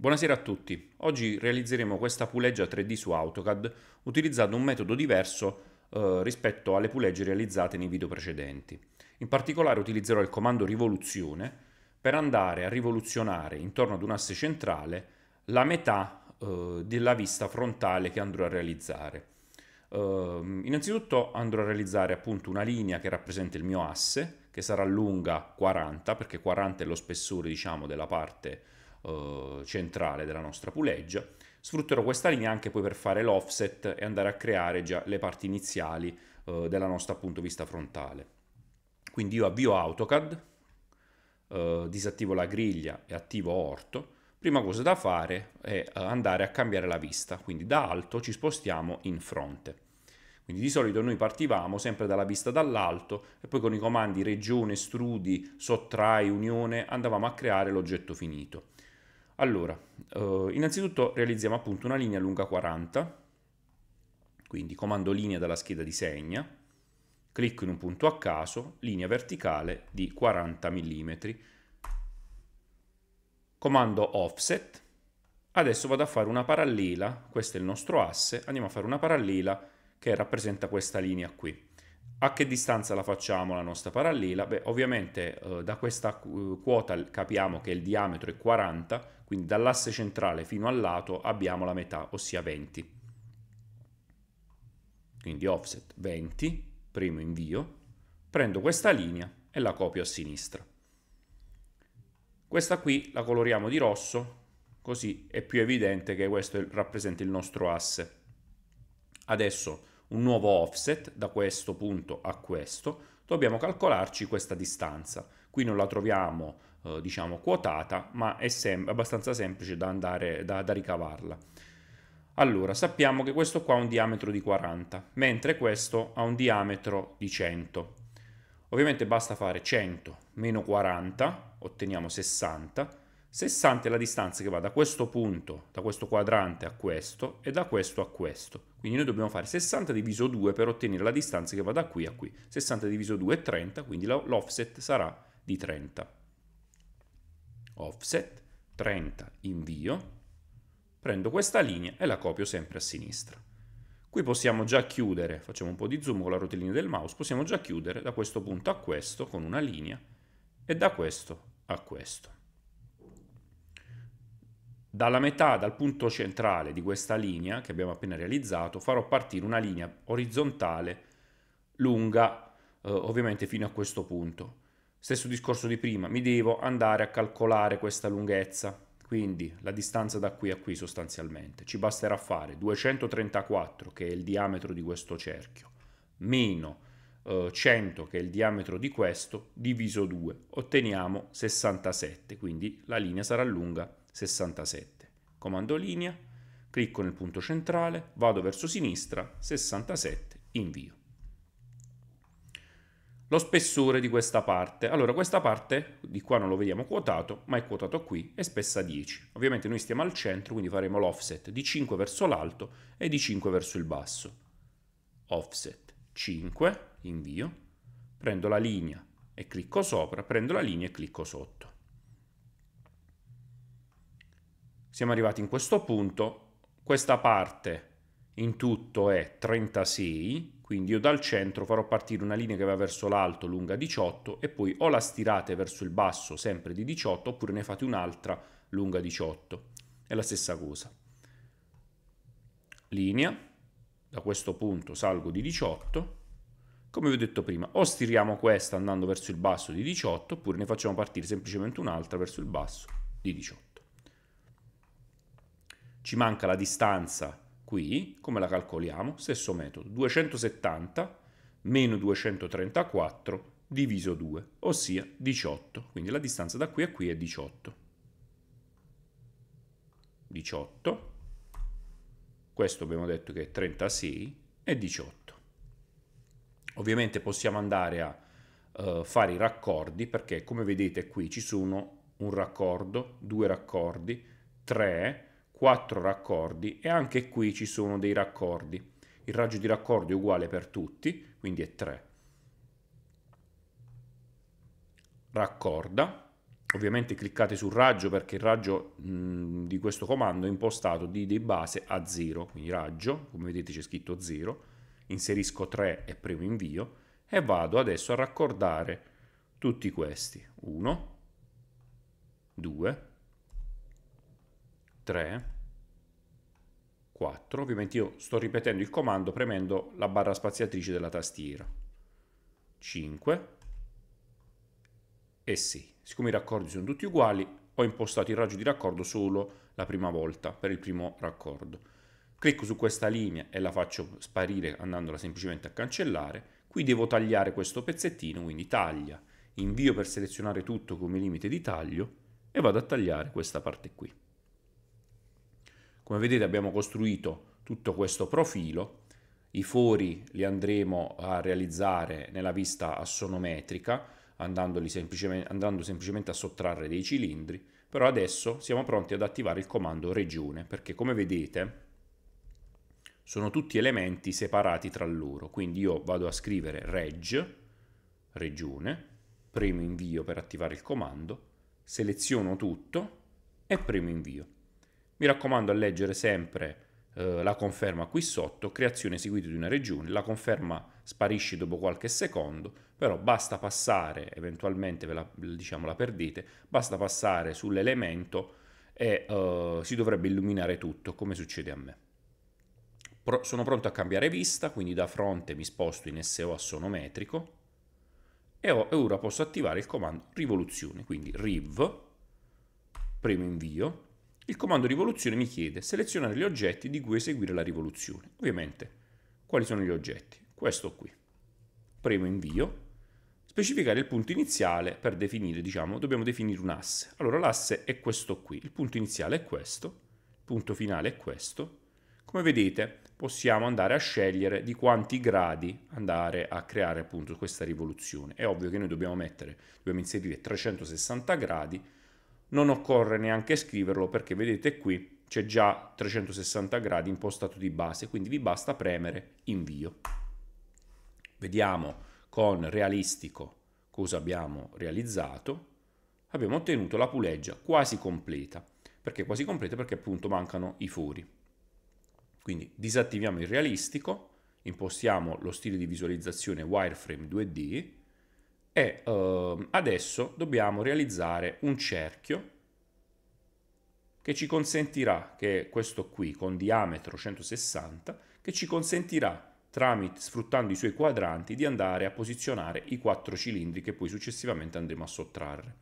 Buonasera a tutti, oggi realizzeremo questa puleggia 3D su AutoCAD utilizzando un metodo diverso eh, rispetto alle pulegge realizzate nei video precedenti. In particolare utilizzerò il comando rivoluzione per andare a rivoluzionare intorno ad un asse centrale la metà eh, della vista frontale che andrò a realizzare. Eh, innanzitutto andrò a realizzare appunto una linea che rappresenta il mio asse, che sarà lunga 40 perché 40 è lo spessore diciamo della parte eh, centrale della nostra puleggia. Sfrutterò questa linea anche poi per fare l'offset e andare a creare già le parti iniziali eh, della nostra appunto vista frontale. Quindi io avvio AutoCAD, eh, disattivo la griglia e attivo Orto. Prima cosa da fare è eh, andare a cambiare la vista, quindi da alto ci spostiamo in fronte. Quindi di solito noi partivamo sempre dalla vista dall'alto e poi con i comandi regione, strudi, sottrai, unione andavamo a creare l'oggetto finito. Allora, eh, innanzitutto realizziamo appunto una linea lunga 40, quindi comando linea dalla scheda di segna, clicco in un punto a caso, linea verticale di 40 mm, comando offset, adesso vado a fare una parallela, questo è il nostro asse, andiamo a fare una parallela che rappresenta questa linea qui. A che distanza la facciamo la nostra parallela? Beh, ovviamente eh, da questa quota capiamo che il diametro è 40, quindi dall'asse centrale fino al lato abbiamo la metà, ossia 20. Quindi offset 20, primo invio, prendo questa linea e la copio a sinistra. Questa qui la coloriamo di rosso, così è più evidente che questo rappresenta il nostro asse. Adesso un nuovo offset da questo punto a questo, dobbiamo calcolarci questa distanza. Qui non la troviamo eh, diciamo quotata, ma è sem abbastanza semplice da, andare, da, da ricavarla. Allora, sappiamo che questo qua ha un diametro di 40, mentre questo ha un diametro di 100. Ovviamente basta fare 100 meno 40, otteniamo 60, 60 è la distanza che va da questo punto, da questo quadrante a questo e da questo a questo. Quindi noi dobbiamo fare 60 diviso 2 per ottenere la distanza che va da qui a qui. 60 diviso 2 è 30, quindi l'offset sarà di 30. Offset, 30, invio, prendo questa linea e la copio sempre a sinistra. Qui possiamo già chiudere, facciamo un po' di zoom con la rotellina del mouse, possiamo già chiudere da questo punto a questo con una linea e da questo a questo. Dalla metà, dal punto centrale di questa linea che abbiamo appena realizzato, farò partire una linea orizzontale lunga, eh, ovviamente fino a questo punto. Stesso discorso di prima, mi devo andare a calcolare questa lunghezza, quindi la distanza da qui a qui sostanzialmente. Ci basterà fare 234, che è il diametro di questo cerchio, meno eh, 100, che è il diametro di questo, diviso 2. Otteniamo 67, quindi la linea sarà lunga 67. Comando linea, clicco nel punto centrale, vado verso sinistra, 67, invio. Lo spessore di questa parte. Allora, questa parte di qua non lo vediamo quotato, ma è quotato qui è spessa 10. Ovviamente noi stiamo al centro, quindi faremo l'offset di 5 verso l'alto e di 5 verso il basso. Offset 5, invio, prendo la linea e clicco sopra, prendo la linea e clicco sotto. Siamo arrivati in questo punto, questa parte in tutto è 36, quindi io dal centro farò partire una linea che va verso l'alto lunga 18 e poi o la stirate verso il basso sempre di 18 oppure ne fate un'altra lunga 18. È la stessa cosa. Linea, da questo punto salgo di 18, come vi ho detto prima, o stiriamo questa andando verso il basso di 18 oppure ne facciamo partire semplicemente un'altra verso il basso di 18. Ci manca la distanza qui, come la calcoliamo? Stesso metodo, 270 meno 234 diviso 2, ossia 18. Quindi la distanza da qui a qui è 18. 18. Questo abbiamo detto che è 36 e 18. Ovviamente possiamo andare a uh, fare i raccordi perché come vedete qui ci sono un raccordo, due raccordi, tre 4 raccordi e anche qui ci sono dei raccordi. Il raggio di raccordo è uguale per tutti, quindi è 3. Raccorda, ovviamente cliccate sul raggio perché il raggio mh, di questo comando è impostato di, di base a 0, quindi raggio, come vedete c'è scritto 0, inserisco 3 e premo invio e vado adesso a raccordare tutti questi, 1, 2, 3, 4. Ovviamente io sto ripetendo il comando premendo la barra spaziatrice della tastiera. 5 e 6. Siccome i raccordi sono tutti uguali, ho impostato il raggio di raccordo solo la prima volta, per il primo raccordo. Clicco su questa linea e la faccio sparire andandola semplicemente a cancellare. Qui devo tagliare questo pezzettino, quindi taglia, invio per selezionare tutto come limite di taglio e vado a tagliare questa parte qui. Come vedete abbiamo costruito tutto questo profilo, i fori li andremo a realizzare nella vista assonometrica andando semplicemente a sottrarre dei cilindri, però adesso siamo pronti ad attivare il comando regione perché come vedete sono tutti elementi separati tra loro, quindi io vado a scrivere reg, regione, premo invio per attivare il comando, seleziono tutto e premo invio. Mi raccomando a leggere sempre eh, la conferma qui sotto, creazione eseguita di una regione, la conferma sparisce dopo qualche secondo, però basta passare, eventualmente ve la, diciamo, la perdete, basta passare sull'elemento e eh, si dovrebbe illuminare tutto come succede a me. Pro sono pronto a cambiare vista, quindi da fronte mi sposto in SO assonometrico e, ho, e ora posso attivare il comando rivoluzione, quindi riv, primo invio, il comando rivoluzione mi chiede selezionare gli oggetti di cui eseguire la rivoluzione. Ovviamente, quali sono gli oggetti? Questo qui. Premo invio, specificare il punto iniziale per definire, diciamo, dobbiamo definire un asse. Allora l'asse è questo qui, il punto iniziale è questo, il punto finale è questo. Come vedete possiamo andare a scegliere di quanti gradi andare a creare appunto questa rivoluzione. È ovvio che noi dobbiamo mettere, dobbiamo inserire 360 gradi non occorre neanche scriverlo perché vedete qui c'è già 360 gradi impostato di base, quindi vi basta premere invio. Vediamo con realistico cosa abbiamo realizzato. Abbiamo ottenuto la puleggia quasi completa. Perché quasi completa? Perché appunto mancano i fori. Quindi disattiviamo il realistico, impostiamo lo stile di visualizzazione wireframe 2D e uh, adesso dobbiamo realizzare un cerchio che ci consentirà, che questo qui con diametro 160, che ci consentirà tramite, sfruttando i suoi quadranti, di andare a posizionare i quattro cilindri che poi successivamente andremo a sottrarre.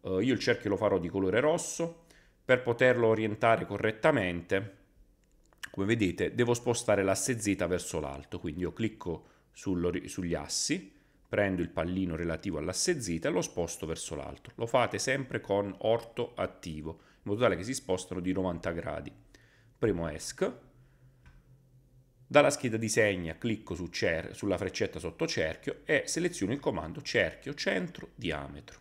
Uh, io il cerchio lo farò di colore rosso, per poterlo orientare correttamente, come vedete, devo spostare l'asse Z verso l'alto, quindi io clicco sul, sugli assi, Prendo il pallino relativo all'asse Z e lo sposto verso l'alto. Lo fate sempre con orto attivo, in modo tale che si spostano di 90 gradi. Premo ESC. Dalla scheda di segna clicco su sulla freccetta sotto cerchio e seleziono il comando cerchio centro diametro.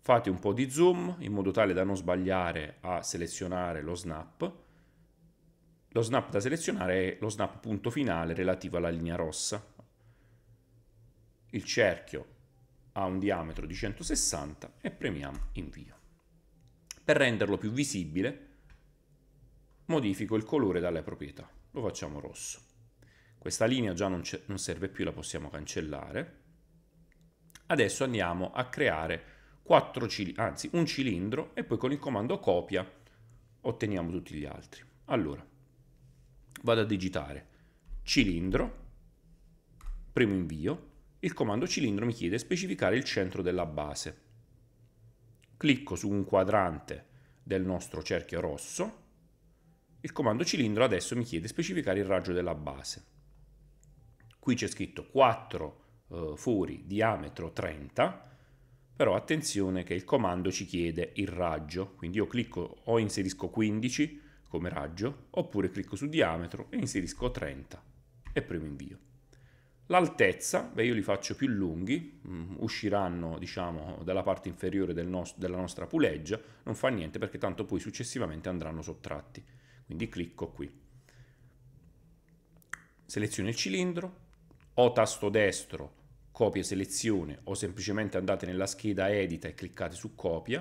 Fate un po' di zoom in modo tale da non sbagliare a selezionare lo snap. Lo snap da selezionare è lo snap punto finale relativo alla linea rossa il cerchio ha un diametro di 160 e premiamo invio. Per renderlo più visibile modifico il colore dalle proprietà, lo facciamo rosso. Questa linea già non, non serve più, la possiamo cancellare. Adesso andiamo a creare anzi un cilindro e poi con il comando copia otteniamo tutti gli altri. Allora, vado a digitare cilindro, primo invio, il comando cilindro mi chiede specificare il centro della base. Clicco su un quadrante del nostro cerchio rosso, il comando cilindro adesso mi chiede specificare il raggio della base. Qui c'è scritto 4 eh, fori diametro 30, però attenzione che il comando ci chiede il raggio, quindi io clicco o inserisco 15 come raggio, oppure clicco su diametro e inserisco 30 e premo invio. L'altezza, beh io li faccio più lunghi, mm, usciranno diciamo dalla parte inferiore del nost della nostra puleggia, non fa niente perché tanto poi successivamente andranno sottratti. Quindi clicco qui. Seleziono il cilindro, o tasto destro, copia e selezione, o semplicemente andate nella scheda edita e cliccate su copia,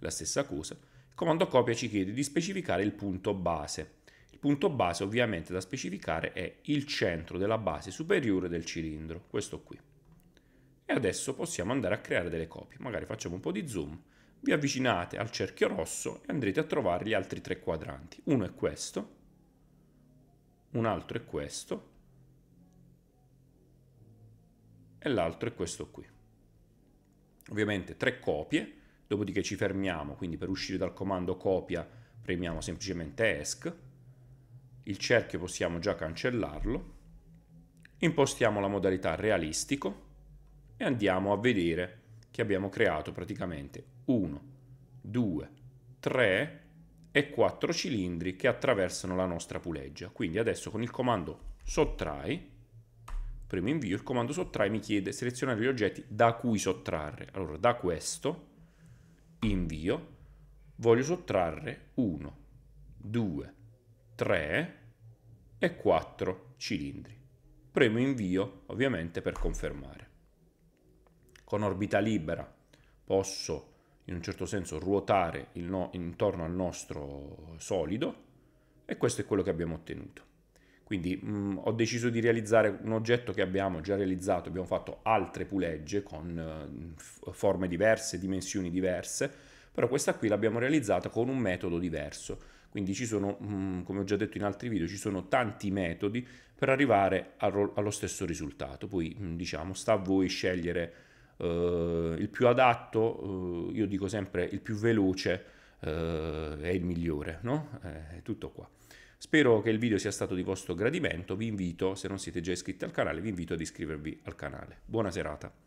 la stessa cosa. Il comando copia ci chiede di specificare il punto base punto base ovviamente da specificare è il centro della base superiore del cilindro, questo qui. E adesso possiamo andare a creare delle copie, magari facciamo un po' di zoom, vi avvicinate al cerchio rosso e andrete a trovare gli altri tre quadranti. Uno è questo, un altro è questo e l'altro è questo qui. Ovviamente tre copie, dopodiché ci fermiamo, quindi per uscire dal comando copia premiamo semplicemente ESC il cerchio possiamo già cancellarlo, impostiamo la modalità realistico e andiamo a vedere che abbiamo creato praticamente 1, 2, 3 e 4 cilindri che attraversano la nostra puleggia. Quindi adesso con il comando sottrai, primo invio, il comando sottrai mi chiede selezionare gli oggetti da cui sottrarre. Allora da questo invio voglio sottrarre 1, 2, 3 3 e 4 cilindri. Premo invio ovviamente per confermare. Con orbita libera posso in un certo senso ruotare no intorno al nostro solido e questo è quello che abbiamo ottenuto. Quindi mh, mm, ho deciso di realizzare un oggetto che abbiamo già realizzato, abbiamo fatto altre pulegge con eh, forme diverse, dimensioni diverse, però questa qui l'abbiamo realizzata con un metodo diverso quindi ci sono, mm, come ho già detto in altri video, ci sono tanti metodi per arrivare allo stesso risultato. Poi mm, diciamo, sta a voi scegliere eh, il più adatto, eh, io dico sempre il più veloce eh, è il migliore, no? Eh, è tutto qua. Spero che il video sia stato di vostro gradimento, vi invito, se non siete già iscritti al canale, vi invito ad iscrivervi al canale. Buona serata.